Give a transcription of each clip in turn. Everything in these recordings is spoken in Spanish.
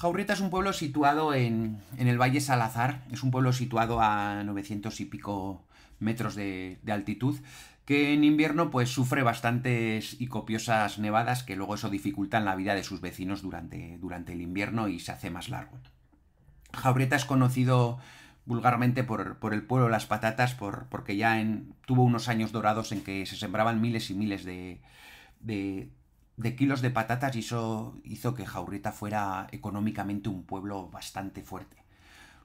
Jaurrieta es un pueblo situado en, el Valle Salazar, es un pueblo situado a 900 y pico metros de, altitud, que en invierno pues sufre bastantes y copiosas nevadas que luego eso dificultan la vida de sus vecinos durante, durante el invierno y se hace más largo. Jaurrieta es conocido vulgarmente por, el pueblo las patatas, por, porque ya tuvo unos años dorados en que se sembraban miles y miles de, de, de kilos de patatas eso hizo que Jaurrieta fuera económicamente un pueblo bastante fuerte.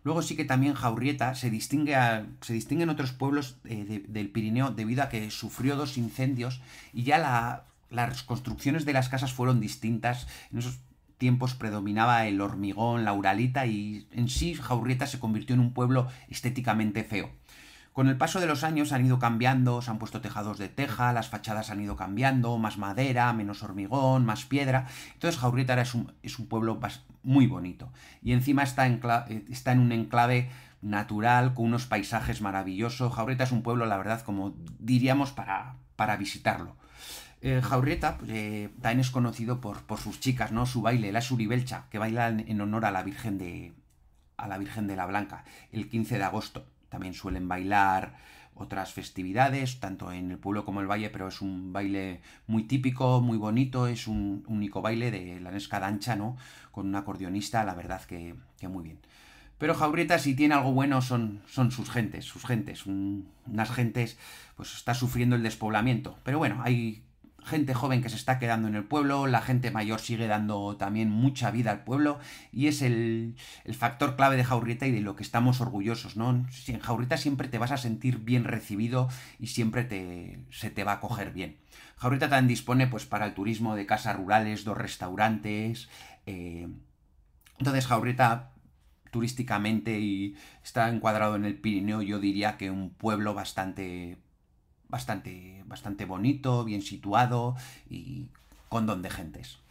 Luego sí que también Jaurrieta se distingue, se distingue en otros pueblos eh, del Pirineo debido a que sufrió dos incendios y ya las construcciones de las casas fueron distintas. En esos tiempos predominaba el hormigón, la uralita y en sí Jaurrieta se convirtió en un pueblo estéticamente feo. Con el paso de los años han ido cambiando, se han puesto tejados de teja, las fachadas han ido cambiando, más madera, menos hormigón, más piedra. Entonces Jaurrieta es un, es un pueblo muy bonito. Y encima eh, está, en un enclave natural, con unos paisajes maravillosos. Jaurrieta es un pueblo, la verdad, como diríamos, para, visitarlo. Eh, Jaurrieta pues, eh, también es conocido por, sus chicas, ¿no? Su baile, la suribelcha, que baila en, honor a la Virgen de, a la Virgen de la Blanca, el 15 de agosto también suelen bailar otras festividades, tanto en el pueblo como el valle, pero es un baile muy típico, muy bonito, es un único baile de la Nesca Dancha, ¿no? Con un acordeonista, la verdad que, muy bien. Pero Jaureta, si tiene algo bueno, son, son sus gentes, sus gentes. unas gentes, pues está sufriendo el despoblamiento. Pero bueno, hay gente joven que se está quedando en el pueblo, la gente mayor sigue dando también mucha vida al pueblo y es el, factor clave de Jaurrieta y de lo que estamos orgullosos, ¿no? En Jaurrieta siempre te vas a sentir bien recibido y siempre se te va a coger bien. Jaurrieta también dispone pues para el turismo de casas rurales, dos restaurantes, eh, entonces Jaurrieta turísticamente y está encuadrado en el Pirineo, yo diría que un pueblo bastante bastante, bastante bonito, bien situado y con don de gentes.